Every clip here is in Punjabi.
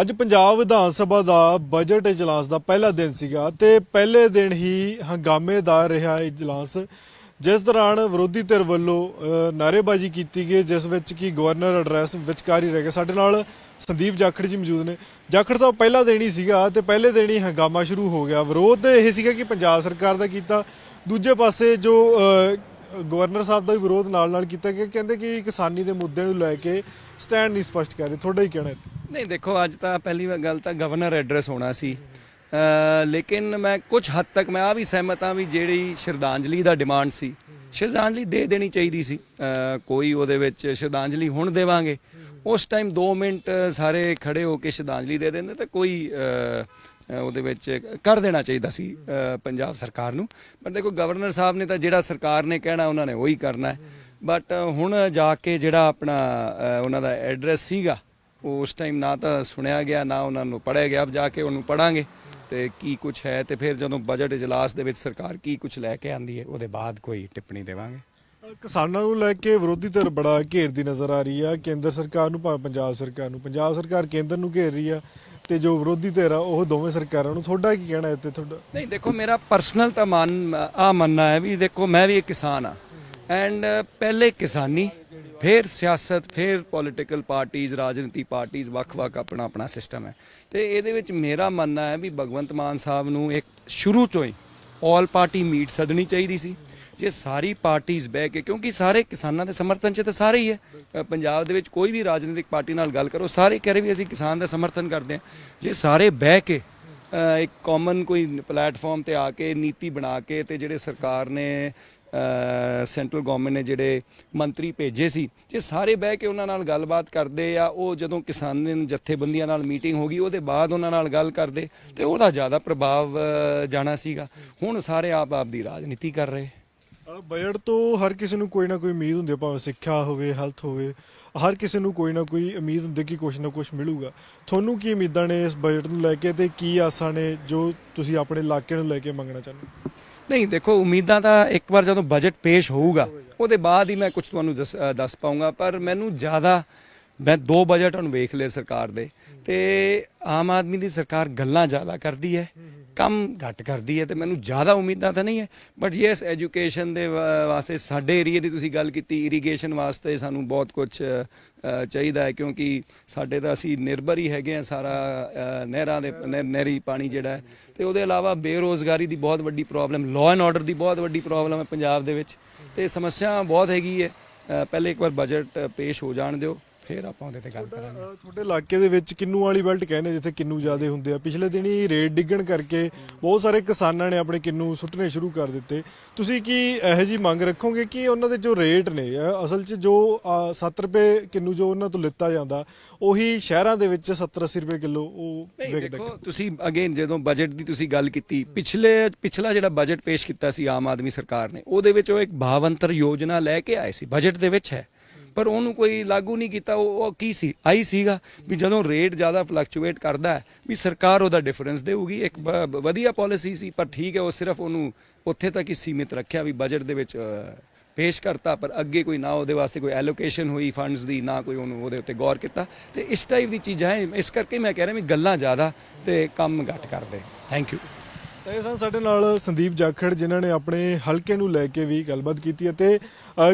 ਅੱਜ ਪੰਜਾਬ ਵਿਧਾਨ ਸਭਾ ਦਾ ਬਜਟ ਇਜਲਾਸ ਦਾ ਪਹਿਲਾ ਦਿਨ ਸੀਗਾ ਤੇ ਪਹਿਲੇ ਦਿਨ ਹੀ ਹੰਗਾਮੇਦਾਰ ਰਿਹਾ ਇਜਲਾਸ ਜਿਸ ਦੌਰਾਨ ਵਿਰੋਧੀ ਧਿਰ ਵੱਲੋਂ ਨਾਰੇਬਾਜ਼ੀ ਕੀਤੀ ਗਈ ਜਿਸ ਵਿੱਚ ਕੀ ਗਵਰਨਰ ਐਡਰੈਸ ਵਿਚਕਾਰੀ ਰਹਿ ਗਿਆ ਸਾਡੇ ਨਾਲ ਸੰਦੀਪ ਜਾਖੜ ਜੀ ਮੌਜੂਦ ਨੇ ਜਾਖੜ ਸਾਹਿਬ ਪਹਿਲਾ ਦਿਨ ਹੀ ਸੀਗਾ ਤੇ ਪਹਿਲੇ ਦਿਨ ਹੀ ਹੰਗਾਮਾ ਸ਼ੁਰੂ ਹੋ ਗਿਆ ਵਿਰੋਧ ਇਹ ਸੀਗਾ ਕਿ ਪੰਜਾਬ ਸਰਕਾਰ ਦਾ ਕੀਤਾ ਦੂਜੇ ਪਾਸੇ ਜੋ ਗਵਰਨਰ ਸਾਹਿਬ ਦਾ ਵੀ ਵਿਰੋਧ ਨਾਲ ਨਾਲ ਕੀਤਾ ਗਿਆ ਕਹਿੰਦੇ ਕਿ ਕਿਸਾਨੀ ਦੇ ਮੁੱਦੇ ਨੂੰ ਲੈ ਕੇ ਸਟੈਂਡ ਨਹੀਂ ਸਪਸ਼ਟ ਕਰ ਰਹੇ ਤੁਹਾਡਾ ਹੀ ਕਹਿਣਾ ਨਹੀਂ ਦੇਖੋ ਅੱਜ ਤਾਂ ਪਹਿਲੀ ਗੱਲ ਤਾਂ ਗਵਰਨਰ ਐਡਰੈਸ ਹੋਣਾ ਸੀ ਲੇਕਿਨ ਮੈਂ ਕੁਝ ਹੱਦ ਤੱਕ ਮੈਂ ਆ ਵੀ ਸਹਿਮਤ ਆ ਵੀ ਜਿਹੜੀ ਸ਼ਰਧਾਂਜਲੀ ਦਾ ਡਿਮਾਂਡ ਸੀ ਸ਼ਰਧਾਂਜਲੀ ਦੇ ਦੇਣੀ ਚਾਹੀਦੀ ਸੀ ਕੋਈ ਉਹਦੇ ਵਿੱਚ ਸ਼ਰਧਾਂਜਲੀ ਹੁਣ ਦੇਵਾਂਗੇ ਉਸ ਟਾਈਮ 2 ਮਿੰਟ ਸਾਰੇ ਖੜੇ ਹੋ ਕੇ ਸ਼ਰਧਾਂਜਲੀ ਦੇ ਦਿੰਦੇ ਤਾਂ ਕੋਈ ਉਹਦੇ ਵਿੱਚ ਕਰ ਦੇਣਾ ਚਾਹੀਦਾ ਸੀ ਪੰਜਾਬ ਸਰਕਾਰ ਨੂੰ ਪਰ ਦੇਖੋ ਗਵਰਨਰ ਸਾਹਿਬ ਨੇ ਤਾਂ ਜਿਹੜਾ ਸਰਕਾਰ ਨੇ ਕਹਿਣਾ ਉਹਨਾਂ ਨੇ ਉਹੀ ਕਰਨਾ ਬਟ ਹੁਣ ਜਾ ਕੇ ਜਿਹੜਾ ਆਪਣਾ ਉਹਨਾਂ ਦਾ ਐਡਰੈਸ ਸੀਗਾ ਉਸ ਟਾਈਮ ਨਾ ਤਾਂ ਸੁਣਿਆ ਗਿਆ ਨਾ ਉਹਨਾਂ ਨੂੰ ਪੜਿਆ ਗਿਆ ਅਬ ਜਾ ਕੇ ਉਹਨੂੰ ਪੜਾਂਗੇ ਤੇ ਕੀ ਕੁਝ ਹੈ ਤੇ ਫਿਰ ਜਦੋਂ ਬਜਟ ਇਜਲਾਸ ਦੇ ਵਿੱਚ ਸਰਕਾਰ ਕੀ ਕੁਝ ਲੈ ਕੇ ਆਂਦੀ ਹੈ ਉਹਦੇ ਬਾਅਦ ਕੋਈ ਟਿੱਪਣੀ ਦੇਵਾਂਗੇ ਕਿਸਾਨਾਂ ਨੂੰ ਲੈ ਕੇ ਵਿਰੋਧੀ ਧਿਰ ਬੜਾ ਘੇਰਦੀ ਨਜ਼ਰ ਆ ਰਹੀ ਆ ਕੇਂਦਰ ਸਰਕਾਰ ਨੂੰ ਭਾਵੇਂ ਪੰਜਾਬ ਸਰਕਾਰ ਨੂੰ ਪੰਜਾਬ ਸਰਕਾਰ ਕੇਂਦਰ ਨੂੰ ਘੇਰ ਰਹੀ ਆ ਤੇ ਜੋ ਵਿਰੋਧੀ ਧਿਰ ਆ ਉਹ ਦੋਵੇਂ ਸਰਕਾਰਾਂ ਨੂੰ ਥੋੜਾ ਕੀ ਕਹਿਣਾ ਇੱਥੇ ਤੁਹਾਡਾ ਨਹੀਂ ਦੇਖੋ ਮੇਰਾ ਪਰਸਨਲ ਤਾਂ ਮਨ ਆ ਮੰਨਣਾ ਹੈ ਵੀ ਦੇਖੋ ਮੈਂ ਵੀ ਇੱਕ ਕਿਸਾਨ ਆ ਐਂਡ ਪਹਿਲੇ ਕਿਸਾਨੀ ਫਿਰ ਸਿਆਸਤ ਫਿਰ ਪੋਲਿਟੀਕਲ ਪਾਰਟੀਆਂ ਰਾਜਨੀਤੀ ਪਾਰਟੀਆਂ ਵੱਖ-ਵੱਖ ਆਪਣਾ ਆਪਣਾ ਸਿਸਟਮ ਹੈ ਤੇ ਇਹਦੇ ਵਿੱਚ ਮੇਰਾ ਮੰਨਣਾ ਹੈ ਵੀ ਭਗਵੰਤ ਮਾਨ ਸਾਹਿਬ ਨੂੰ ਇੱਕ ਸ਼ੁਰੂ ਤੋਂ ਹੀ ਆਲ ਪਾਰਟੀ ਮੀਟ ਸਦਣੀ ਚਾਹੀਦੀ ਸੀ ਜੇ ਸਾਰੀ ਪਾਰਟੀਆਂ ਬਹਿ ਕੇ ਕਿਉਂਕਿ ਸਾਰੇ ਕਿਸਾਨਾਂ ਦੇ ਸਮਰਥਨ 'ਚ ਤਾਂ ਸਾਰੇ ਹੀ ਹੈ ਪੰਜਾਬ ਦੇ ਵਿੱਚ ਕੋਈ ਵੀ ਰਾਜਨੀਤਿਕ ਪਾਰਟੀ ਨਾਲ ਗੱਲ ਕਰੋ ਸਾਰੇ ਕਹਿ ਰਹੇ ਵੀ ਅਸੀਂ ਕਿਸਾਨ ਦਾ ਸਮਰਥਨ ਕਰਦੇ ਹਾਂ ਜੇ ਸਾਰੇ ਬਹਿ ਕੇ ਇੱਕ ਕਾਮਨ ਕੋਈ ਪਲੇਟਫਾਰਮ ਤੇ ਆ ਕੇ ਨੀਤੀ ਬਣਾ ਕੇ ਤੇ ਜਿਹੜੇ ਸਰਕਾਰ ਨੇ ਸੈਂਟਰਲ ਗਵਰਨਮੈਂਟ ਨੇ ਜਿਹੜੇ ਮੰਤਰੀ ਭੇਜੇ ਸੀ ਜੇ ਸਾਰੇ ਬਹਿ ਕੇ ਉਹਨਾਂ ਨਾਲ ਗੱਲਬਾਤ ਕਰਦੇ ਆ ਉਹ ਜਦੋਂ ਕਿਸਾਨ ਜਥੇਬੰਦੀਆਂ ਨਾਲ ਮੀਟਿੰਗ ਹੋ ਗਈ ਉਹਦੇ ਬਾਅਦ ਉਹਨਾਂ ਨਾਲ ਗੱਲ ਕਰਦੇ ਤੇ ਉਹਦਾ ਜ਼ਿਆਦਾ ਪ੍ਰਭਾਵ ਜਾਣਾ ਸੀਗਾ ਹੁਣ ਸਾਰੇ ਆਪ ਆਪ ਦੀ ਰਾਜਨੀਤੀ ਕਰ ਰਹੇ ਬਜਟ ਤੋਂ ਹਰ ਕਿਸੇ ਨੂੰ ਕੋਈ ਨਾ ਕੋਈ ਉਮੀਦ ਹੁੰਦੀ ਹੈ ਭਾਵੇਂ ਸਿੱਖਿਆ ਹੋਵੇ ਹੈਲਥ ਹੋਵੇ ਹਰ ਕਿਸੇ ਨੂੰ ਕੋਈ ਨਾ ਕੋਈ ਉਮੀਦ ਹੁੰਦੀ ਕਿ ਕੁਝ ਨਾ ਕੁਝ ਮਿਲੂਗਾ ਤੁਹਾਨੂੰ ਕੀ ਉਮੀਦਾਂ ਨੇ ਇਸ ਬਜਟ ਨੂੰ ਲੈ ਕੇ ਤੇ ਕੀ ਆਸਾਂ ਨੇ ਜੋ ਤੁਸੀਂ ਆਪਣੇ ਇਲਾਕੇ ਨੂੰ ਲੈ ਕੇ ਮੰਗਣਾ ਚਾਹੁੰਦੇ ਨਹੀਂ ਦੇਖੋ ਉਮੀਦਾਂ ਤਾਂ ਇੱਕ ਵਾਰ ਜਦੋਂ ਬਜਟ ਪੇਸ਼ ਹੋਊਗਾ ਉਹਦੇ ਬਾਅਦ ਹੀ ਮੈਂ ਕੁਝ ਤੁਹਾਨੂੰ ਦੱਸ ਪਾਉਂਗਾ ਪਰ ਮੈਨੂੰ ਜ਼ਿਆਦਾ ਮੈਂ ਦੋ ਬਜਟ ਨੂੰ ਵੇਖ ਲਏ ਸਰਕਾਰ ਦੇ ਤੇ ਆਮ ਆਦਮੀ ਦੀ ਸਰਕਾਰ ਗੱਲਾਂ ਜ਼ਿਆਦਾ ਕਰਦੀ ਹੈ ਕੰਮ ਘਟ ਕਰਦੀ ਹੈ ਤੇ ਮੈਨੂੰ ਜ਼ਿਆਦਾ ਉਮੀਦਾਂ ਤਾਂ ਨਹੀਂ ਹੈ ਬਟ ਯੈਸ ਐਜੂਕੇਸ਼ਨ ਦੇ ਵਾਸਤੇ ਸਾਡੇ ਏਰੀਆ ਦੀ ਤੁਸੀਂ ਗੱਲ ਕੀਤੀ ਇਰੀਗੇਸ਼ਨ ਵਾਸਤੇ ਸਾਨੂੰ ਬਹੁਤ ਕੁਝ ਚਾਹੀਦਾ ਹੈ ਕਿਉਂਕਿ ਸਾਡੇ ਤਾਂ ਅਸੀਂ ਨਿਰਭਰ ਹੀ ਹੈਗੇ ਆ ਸਾਰਾ ਨਹਿਰਾਂ ਦੇ ਨਹਿਰੀ ਪਾਣੀ ਜਿਹੜਾ ਹੈ ਤੇ ਉਹਦੇ ਇਲਾਵਾ ਬੇਰੋਜ਼ਗਾਰੀ ਦੀ ਬਹੁਤ ਵੱਡੀ ਪ੍ਰੋਬਲਮ ਲਾਅ ਐਂਡ ਆਰਡਰ ਦੀ ਬਹੁਤ ਵੱਡੀ ਪ੍ਰੋਬਲਮ ਹੈ ਪੰਜਾਬ ਦੇ ਵਿੱਚ ਤੇ ਸਮੱਸਿਆ ਬਹੁਤ ਹੈਗੀ ਹੈ ਪਹਿਲੇ ਇੱਕ ਵਾਰ ਬਜਟ ਪੇਸ਼ ਹੋ ਜਾਣ ਦਿਓ ਫਿਰ ਆਪਾਂ ਉਹਦੇ ਤੇ ਗੱਲ ਕਰਾਂਗੇ ਤੁਹਾਡੇ ਇਲਾਕੇ ਦੇ ਵਿੱਚ ਕਿੰਨੂ ਵਾਲੀ ਬੈਲਟ ਕਹਿੰਦੇ ਜਿੱਥੇ ਕਿੰਨੂ ਜ਼ਿਆਦੇ ਹੁੰਦੇ ਆ ਪਿਛਲੇ ਦਿਨੀ ਰੇਡ ਡਿੱਗਣ ਕਰਕੇ ਬਹੁਤ ਸਾਰੇ ਕਿਸਾਨਾਂ ਨੇ ਆਪਣੇ ਕਿੰਨੂ ਸੁੱਟਣੇ ਸ਼ੁਰੂ ਕਰ ਦਿੱਤੇ ਤੁਸੀਂ ਕੀ ਇਹੋ ਜੀ ਮੰਗ ਰੱਖੋਗੇ ਕਿ ਉਹਨਾਂ ਦੇ ਜੋ ਰੇਟ ਨੇ ਅਸਲ 'ਚ ਜੋ 7 ਰੁਪਏ ਕਿੰਨੂ ਜੋ ਉਹਨਾਂ ਤੋਂ ਲਿੱਤਾ ਜਾਂਦਾ ਉਹੀ ਸ਼ਹਿਰਾਂ ਦੇ ਵਿੱਚ 70 80 ਰੁਪਏ ਕਿਲੋ ਉਹ ਵਿਕਦਾ ਦੇਖੋ ਤੁਸੀਂ ਅਗੇਨ ਜਦੋਂ ਬਜਟ ਦੀ ਤੁਸੀਂ ਗੱਲ ਕੀਤੀ ਪਿਛਲੇ ਪਿਛਲਾ ਜਿਹੜਾ ਬਜਟ ਪੇਸ਼ ਕੀਤਾ ਸੀ ਆਮ ਆਦਮੀ ਸਰਕਾਰ ਨੇ ਉਹਦੇ ਵਿੱਚ ਉਹ ਇੱਕ ਭਾਵੰਤਰ ਯੋਜਨਾ ਲੈ ਕੇ ਆਏ ਸੀ ਬਜਟ ਦੇ ਵਿੱਚ ਹੈ ਪਰ ਉਹਨੂੰ ਕੋਈ ਲਾਗੂ ਨਹੀਂ ਕੀਤਾ ਉਹ ਕੀ ਸੀ ਆਈ ਸੀਗਾ ਵੀ ਜਦੋਂ ਰੇਟ ਜ਼ਿਆਦਾ ਫਲਕਚੁਏਟ ਕਰਦਾ ਹੈ ਵੀ ਸਰਕਾਰ ਉਹਦਾ ਡਿਫਰੈਂਸ ਦੇਊਗੀ ਇੱਕ ਵਧੀਆ ਪਾਲਿਸੀ ਸੀ ਪਰ ਠੀਕ ਹੈ ਉਹ ਸਿਰਫ ਉਹਨੂੰ ਉੱਥੇ ਤੱਕ ਹੀ ਸੀਮਿਤ ਰੱਖਿਆ ਵੀ ਬਜਟ ਦੇ ਵਿੱਚ ਪੇਸ਼ ਕਰਤਾ ਪਰ ਅੱਗੇ ਕੋਈ ਨਾ ਉਹਦੇ ਵਾਸਤੇ ਕੋਈ ਐਲੋਕੇਸ਼ਨ ਹੋਈ ਫੰਡਸ ਦੀ ਨਾ ਕੋਈ ਉਹਨੂੰ ਉਹਦੇ ਉੱਤੇ ਗੌਰ ਕੀਤਾ ਤੇ ਇਸ ਟਾਈਪ ਦੀ ਚੀਜ਼ਾਂ ਇਸ ਕਰਕੇ ਮੈਂ ਕਹਿ ਰਿਹਾ ਵੀ ਗੱਲਾਂ ਜ਼ਿਆਦਾ ਤੇ ਕੰਮ ਘੱਟ ਕਰਦੇ ਥੈਂਕ ਯੂ ਤਾਂ ਇਹ ਸਨ ਸਾਡੇ ਨਾਲ ਸੰਦੀਪ ਜਾਖੜ ਜਿਨ੍ਹਾਂ ਨੇ ਆਪਣੇ ਹਲਕੇ ਨੂੰ ਲੈ ਕੇ ਵੀ ਗੱਲਬਾਤ ਕੀਤੀ ਅਤੇ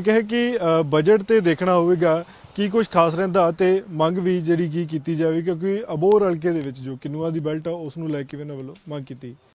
ਕਿਹਾ ਕਿ ਬਜਟ ਤੇ ਦੇਖਣਾ ਹੋਵੇਗਾ ਕੀ ਕੁਝ ਖਾਸ ਰਹਿੰਦਾ ਤੇ ਮੰਗ ਵੀ ਜਿਹੜੀ ਕੀ ਕੀਤੀ ਜਾਵੇ ਕਿਉਂਕਿ ਅਬੋਰ ਹਲਕੇ ਦੇ ਵਿੱਚ ਜੋ ਕਿਨੂਆ ਦੀ ਬੈਲਟ ਆ ਉਸ ਨੂੰ ਲੈ ਕੇ ਵੀ ਇਹਨਾਂ ਵੱਲੋਂ ਮੰਗ ਕੀਤੀ